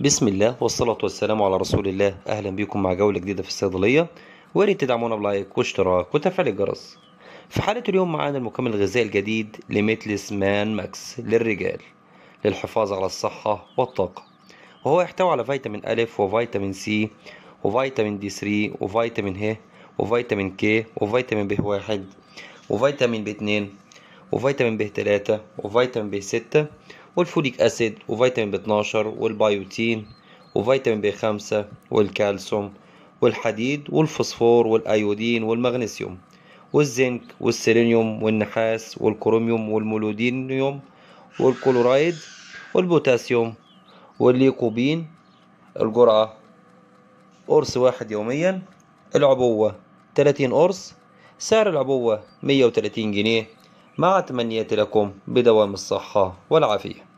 بسم الله والصلاة والسلام على رسول الله أهلا بكم مع جولة جديدة في الصيدلية وياريت تدعمونا بلايك واشتراك وتفعيل الجرس في حلقة اليوم معانا المكمل الغذائي الجديد لميتلس مان ماكس للرجال للحفاظ على الصحة والطاقة وهو يحتوي على فيتامين ألف وفيتامين سي وفيتامين دي 3 وفيتامين ه وفيتامين ك وفيتامين ب واحد وفيتامين ب اتنين وفيتامين ب تلاتة وفيتامين ب ستة والفوليك أسيد وفيتامين ب12 والبايوتين وفيتامين ب5 والكالسيوم والحديد والفوسفور والأيودين والمغنيسيوم والزنك والسيلينيوم والنحاس والكروميوم والمولودينيوم والكلورايد والبوتاسيوم والليكوبين الجرعة قرص واحد يوميا العبوة 30 قرص سعر العبوة 130 جنيه مع تمنياتي لكم بدوام الصحة والعافية